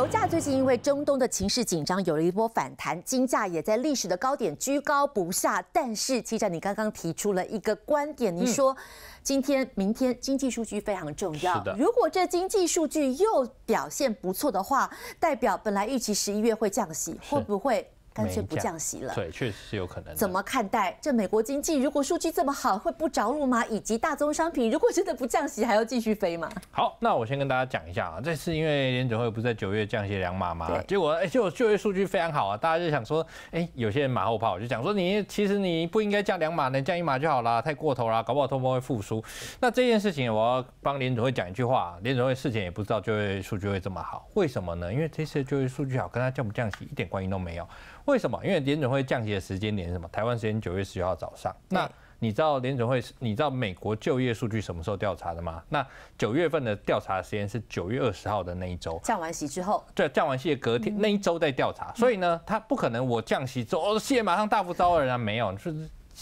油价最近因为中东的情势紧张，有了一波反弹。金价也在历史的高点居高不下。但是，记者，你刚刚提出了一个观点，你说今天、明天经济数据非常重要。如果这经济数据又表现不错的话，代表本来预期十一月会降息，会不会？干脆不降息了，对，确实有可能。怎么看待这美国经济？如果数据这么好，会不着陆吗？以及大宗商品，如果真的不降息，还要继续飞吗？好，那我先跟大家讲一下啊。这次因为联准会不是在九月降息两码嘛，结果哎，结果就业数据非常好啊，大家就想说，哎，有些人马后炮就讲说，你其实你不应该降两码的，降一码就好啦，太过头啦，搞不好通膨会复苏。那这件事情，我要帮联准会讲一句话，联准会事前也不知道就业数据会这么好，为什么呢？因为这些就业数据好，跟他降不降息一点关系都没有。为什么？因为联准会降息的时间点什么？台湾时间九月十九号早上。那你知道联准会，你知道美国就业数据什么时候调查的吗？那九月份的调查时间是九月二十号的那一周。降完息之后，对，降完息隔天那一周在调查，所以呢，他不可能我降息之后，哦，业马上大幅招人啊，没有是。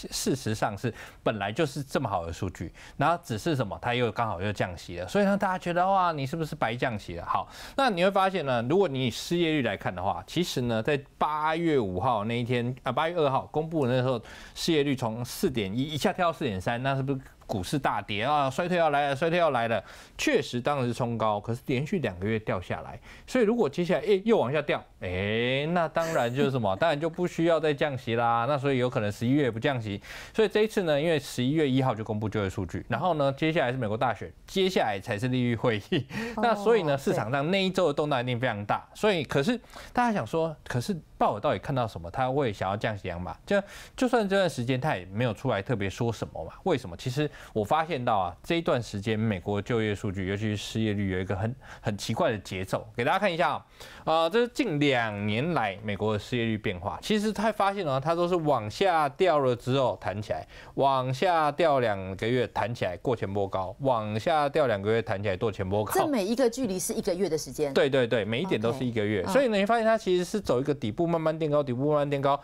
事实上是本来就是这么好的数据，然后只是什么，它又刚好又降息了，所以呢，大家觉得哇，你是不是白降息了？好，那你会发现呢，如果你以失业率来看的话，其实呢，在八月五号那一天啊，八月二号公布的那时候，失业率从四点一一下跳到四点三，那是不是？股市大跌啊，衰退要来了，衰退要来了。确实，当时冲高，可是连续两个月掉下来。所以，如果接下来诶又往下掉，诶，那当然就是什么？当然就不需要再降息啦。那所以有可能十一月不降息。所以这一次呢，因为十一月一号就公布就业数据，然后呢，接下来是美国大选，接下来才是利率会议。那所以呢，市场上那一周的动荡一定非常大。所以，可是大家想说，可是鲍尔到底看到什么？他会想要降息吗？就就算这段时间他也没有出来特别说什么嘛？为什么？其实。我发现到啊，这一段时间美国就业数据，尤其是失业率，有一个很很奇怪的节奏。给大家看一下啊，呃，这是近两年来美国的失业率变化。其实他发现呢，它都是往下掉了之后弹起来，往下掉两个月弹起来过前波高，往下掉两个月弹起来过前波高。这每一个距离是一个月的时间。对对对，每一点都是一个月，所以你发现它其实是走一个底部慢慢垫高，底部慢慢垫高。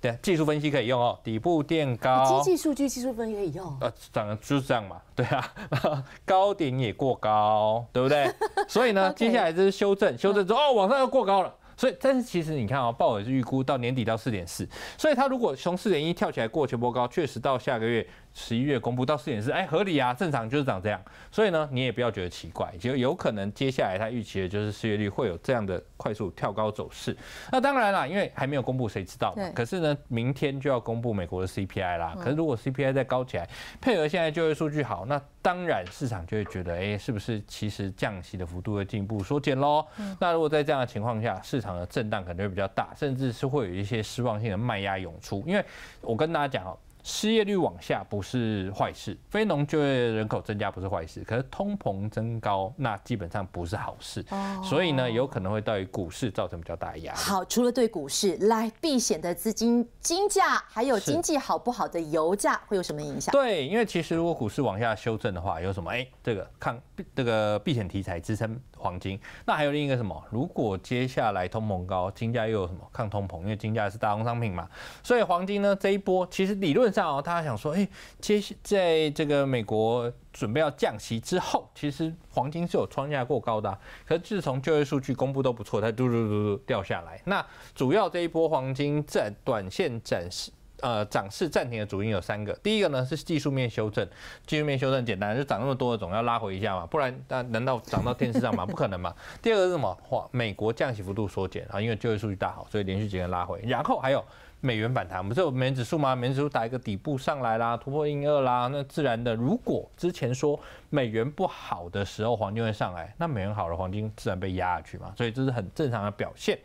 对，技术分析可以用哦，底部垫高。经济数据、技术分析可以用。呃，长得就是这样嘛，对啊，高点也过高，对不对？所以呢，接下来就是修正，修正之后哦，往上又过高了。所以，但是其实你看啊，鲍尔是预估到年底到四点四，所以他如果从四点一跳起来过去波高，确实到下个月。十一月公布到四点四，哎，合理啊，正常就是长这样，所以呢，你也不要觉得奇怪，就有可能接下来它预期的就是失业率会有这样的快速跳高走势。那当然啦，因为还没有公布，谁知道嘛？可是呢，明天就要公布美国的 CPI 啦。可是如果 CPI 再高起来，配合现在就业数据好，那当然市场就会觉得，哎，是不是其实降息的幅度会进一步缩减喽？那如果在这样的情况下，市场的震荡可能会比较大，甚至是会有一些失望性的卖压涌出。因为我跟大家讲哦。失业率往下不是坏事，非农就业人口增加不是坏事，可是通膨增高那基本上不是好事，所以呢有可能会对于股市造成比较大压力。好，除了对股市来避险的资金金价，还有经济好不好的油价会有什么影响？对，因为其实如果股市往下修正的话，有什么？哎，这个看这个避险题材支撑。黄金，那还有另一个什么？如果接下来通膨高，金价又有什么抗通膨？因为金价是大宗商品嘛，所以黄金呢这一波其实理论上哦，大家想说，哎，接在这个美国准备要降息之后，其实黄金是有创价过高的，可是自从就业数据公布都不错，它嘟嘟嘟嘟掉下来。那主要这一波黄金在短线展示。呃，涨势暂停的主因有三个。第一个呢是技术面修正，技术面修正简单，就涨那么多总要拉回一下嘛，不然那难道涨到电视上吗？不可能嘛。第二个是什么？美国降息幅度缩减啊，因为就业数据大好，所以连续几天拉回。然后还有。美元反弹，不是有美元指数吗？美元指数打一个底部上来啦，突破一二啦，那自然的，如果之前说美元不好的时候黄金会上来，那美元好了，黄金自然被压下去嘛，所以这是很正常的表现。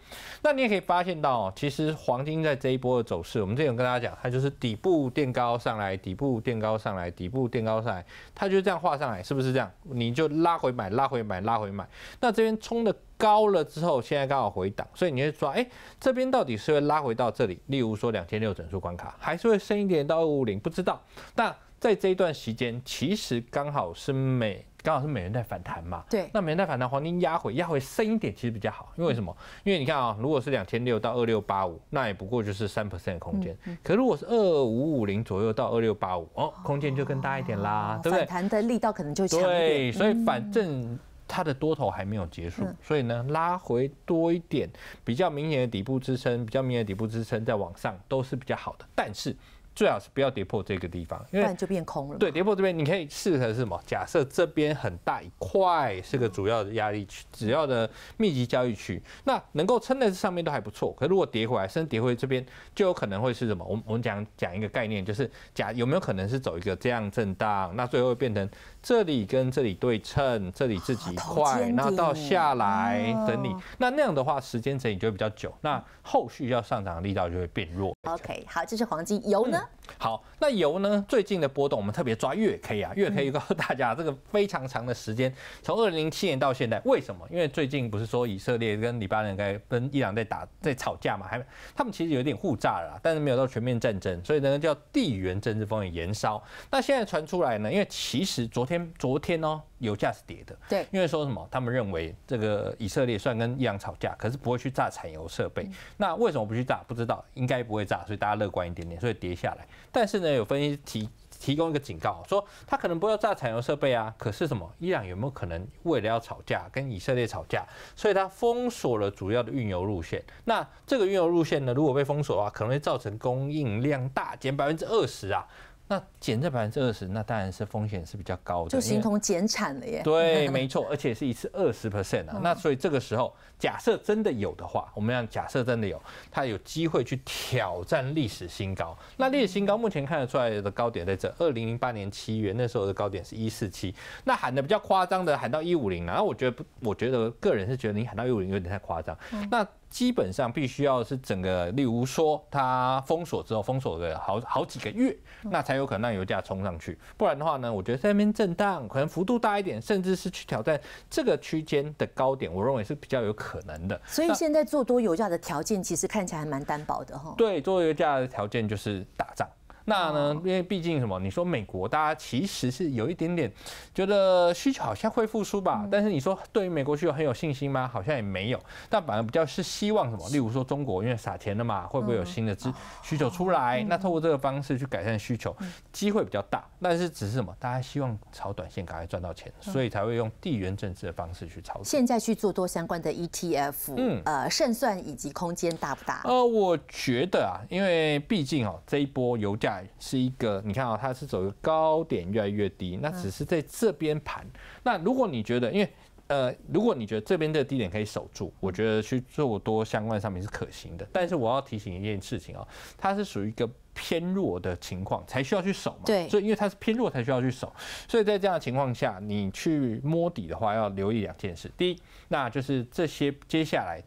那你也可以发现到，其实黄金在这一波的走势，我们之前有跟大家讲，它就是底部垫高上来，底部垫高上来，底部垫高上来，它就这样画上来，是不是这样？你就拉回买，拉回买，拉回买，那这边冲的。高了之后，现在刚好回档，所以你会抓哎，这边到底是会拉回到这里，例如说两千六整数关卡，还是会升一点到二五五零？不知道。那在这一段时间，其实刚好是美刚好是美元在反弹嘛？对。那美元在反弹，黄金压回压回升一点，其实比较好，因为什么？因为你看啊，如果是两千六到二六八五，那也不过就是三 percent 的空间。嗯。可如果是二五五零左右到二六八五，哦，空间就更大一点啦，对不对？反弹的力道可能就强一点。对，所以反正。它的多头还没有结束，所以呢，拉回多一点，比较明显的底部支撑，比较明显的底部支撑，在往上都是比较好的，但是。最好是不要跌破这个地方，因为就变空了。对，跌破这边你可以试的是什么？假设这边很大一块是个主要的压力区，主要的密集交易区，那能够撑在这上面都还不错。可如果跌回来，至跌回这边就有可能会是什么？我们我们讲讲一个概念，就是假有没有可能是走一个这样震荡，那最后变成这里跟这里对称，这里自己一块，那到下来整理，那那样的话时间整理就会比较久，那后续要上涨的力道就会变弱。OK，好，这是黄金，油呢？好，那油呢？最近的波动，我们特别抓月 K 啊，月 K 告诉大家这个非常长的时间，从二零零七年到现在，为什么？因为最近不是说以色列跟黎巴嫩跟伊朗在打在吵架嘛，还他们其实有点互炸了，但是没有到全面战争，所以呢叫地缘政治风险延烧。那现在传出来呢，因为其实昨天昨天哦。油价是跌的，对，因为说什么？他们认为这个以色列算跟伊朗吵架，可是不会去炸产油设备。那为什么不去炸？不知道，应该不会炸，所以大家乐观一点点，所以跌下来。但是呢，有分析提提供一个警告，说他可能不要炸产油设备啊。可是什么？伊朗有没有可能为了要吵架，跟以色列吵架，所以他封锁了主要的运油路线？那这个运油路线呢，如果被封锁的话，可能会造成供应量大减百分之二十啊。那减这百分之二十，那当然是风险是比较高的，就形同减产了耶。对，没错，而且是一次二十 percent 啊。那所以这个时候，假设真的有的话，我们讲假设真的有，它有机会去挑战历史新高。那历史新高目前看得出来的高点在这二零零八年七月那时候的高点是一四七，那喊的比较夸张的喊到一五零啊。然后我觉得，我觉得个人是觉得你喊到一五零有点太夸张。那基本上必须要是整个，例如说它封锁之后，封锁个好好几个月，那才有可能让油价冲上去。不然的话呢，我觉得这边震荡可能幅度大一点，甚至是去挑战这个区间的高点，我认为是比较有可能的。所以现在做多油价的条件其实看起来还蛮单薄的哈。对，做油价的条件就是打仗。那呢？因为毕竟什么？你说美国，大家其实是有一点点觉得需求好像会复苏吧？但是你说对于美国需求很有信心吗？好像也没有。但反而比较是希望什么？例如说中国，因为撒钱了嘛，会不会有新的资需求出来？那透过这个方式去改善需求，机会比较大。但是只是什么？大家希望炒短线赶快赚到钱，所以才会用地缘政治的方式去操作。现在去做多相关的 ETF，嗯，呃，胜算以及空间大不大？呃，我觉得啊，因为毕竟哦，这一波油价。是一个，你看啊，它是走一个高点越来越低，那只是在这边盘。那如果你觉得，因为呃，如果你觉得这边的低点可以守住，我觉得去做多相关商品是可行的。但是我要提醒一件事情啊，它是属于一个偏弱的情况，才需要去守嘛。对，所以因为它是偏弱，才需要去守。所以在这样的情况下，你去摸底的话，要留意两件事。第一，那就是这些接下来。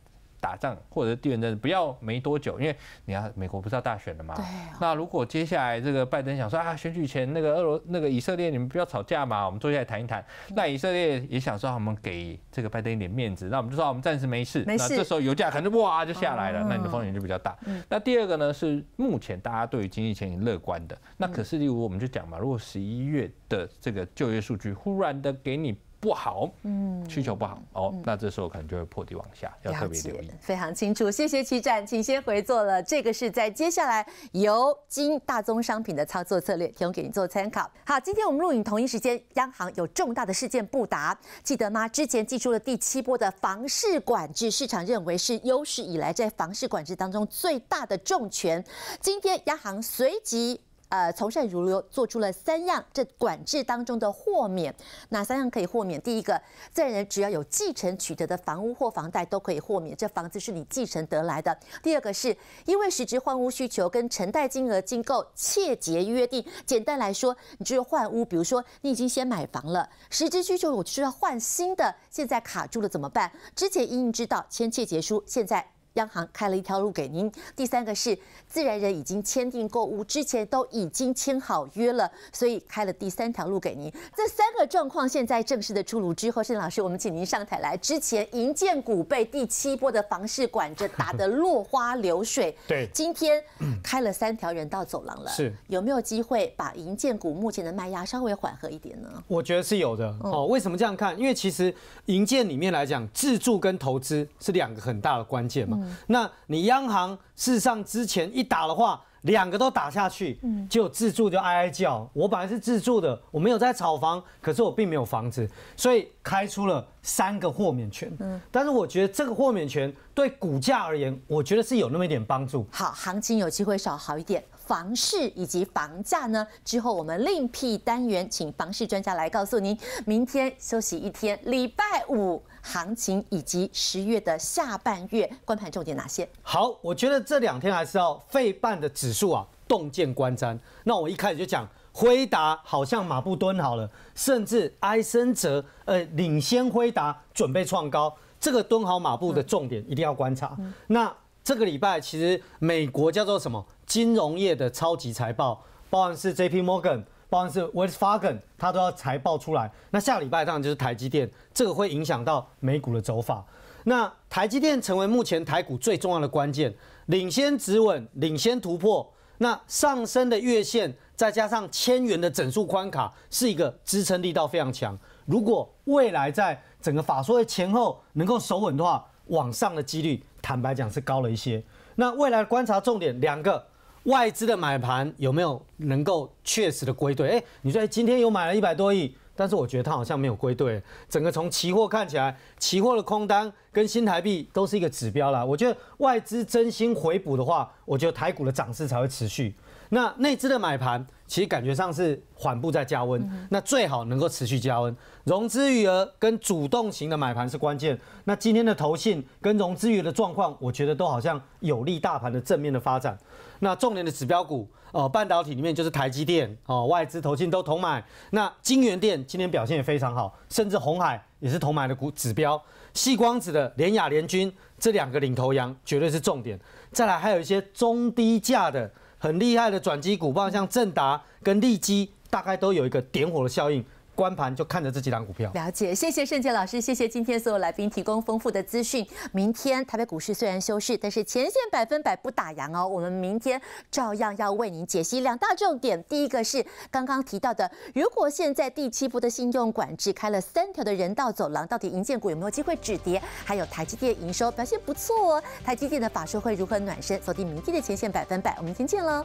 打仗或者地缘政治，不要没多久，因为你要美国不是要大选了嘛？对。那如果接下来这个拜登想说啊，选举前那个俄罗那个以色列，你们不要吵架嘛，我们坐下来谈一谈。那以色列也想说，我们给这个拜登一点面子，那我们就说我们暂时没事。没事。那这时候油价可能哇就下来了，那你的风险就比较大。嗯。那第二个呢，是目前大家对于经济前景乐观的。那可是例如我们就讲嘛，如果十一月的这个就业数据忽然的给你。不好，嗯，需求不好，哦，那这时候可能就会破底往下，要特别留意。非常清楚，谢谢齐战，请先回座了。这个是在接下来由金大宗商品的操作策略提供给您做参考。好，今天我们录影同一时间，央行有重大的事件不达，记得吗？之前寄住了第七波的房市管制，市场认为是有史以来在房市管制当中最大的重拳。今天央行随即。呃，从善如流做出了三样这管制当中的豁免，哪三样可以豁免？第一个，自然人只要有继承取得的房屋或房贷都可以豁免，这房子是你继承得来的。第二个是因为实质换屋需求跟承贷金额经够切结约定，简单来说，你就是换屋，比如说你已经先买房了，实质需求我就是要换新的，现在卡住了怎么办？之前应知道签切结书，现在。央行开了一条路给您，第三个是自然人已经签订购物之前都已经签好约了，所以开了第三条路给您。这三个状况现在正式的出炉之后，盛老师，我们请您上台来。之前银建股被第七波的房市管着打得落花流水，对，今天开了三条人道走廊了，是有没有机会把银建股目前的卖压稍微缓和一点呢？我觉得是有的哦。为什么这样看？因为其实银建里面来讲，自住跟投资是两个很大的关键嘛。那你央行事实上之前一打的话，两个都打下去，嗯，就自住就哀哀叫。我本来是自住的，我没有在炒房，可是我并没有房子，所以开出了三个豁免权。嗯，但是我觉得这个豁免权对股价而言，我觉得是有那么一点帮助。好，行情有机会少好一点。房市以及房价呢？之后我们另辟单元，请房市专家来告诉您，明天休息一天，礼拜五行情以及十月的下半月，关盘重点哪些？好，我觉得这两天还是要费半的指数啊，洞见观瞻。那我一开始就讲，辉达好像马步蹲好了，甚至埃森哲呃领先辉达准备创高，这个蹲好马步的重点一定要观察。那。这个礼拜其实美国叫做什么金融业的超级财报，包含是 J P Morgan，包含是 w e s t f a r g n 它都要财报出来。那下礼拜当然就是台积电，这个会影响到美股的走法。那台积电成为目前台股最重要的关键，领先止稳，领先突破。那上升的月线再加上千元的整数宽卡，是一个支撑力道非常强。如果未来在整个法说的前后能够守稳的话，往上的几率。坦白讲是高了一些，那未来观察重点两个，外资的买盘有没有能够确实的归队？哎，你说今天有买了一百多亿，但是我觉得它好像没有归队。整个从期货看起来，期货的空单跟新台币都是一个指标啦。我觉得外资真心回补的话，我觉得台股的涨势才会持续。那内资的买盘其实感觉上是缓步在加温，那最好能够持续加温，融资余额跟主动型的买盘是关键。那今天的投信跟融资余额的状况，我觉得都好像有利大盘的正面的发展。那重点的指标股，呃，半导体里面就是台积电，哦，外资投信都同买。那晶圆电今天表现也非常好，甚至红海也是同买的股指标。细光子的联雅联军这两个领头羊绝对是重点。再来还有一些中低价的。很厉害的转基股棒，像正达跟利基，大概都有一个点火的效应。光盘就看着这几档股票。了解，谢谢盛杰老师，谢谢今天所有来宾提供丰富的资讯。明天台北股市虽然休市，但是前线百分百不打烊哦，我们明天照样要为您解析两大重点。第一个是刚刚提到的，如果现在第七波的信用管制开了三条的人道走廊，到底银建股有没有机会止跌？还有台积电营收表现不错哦，台积电的法说会如何暖身，锁定明天的前线百分百，我们明天见喽。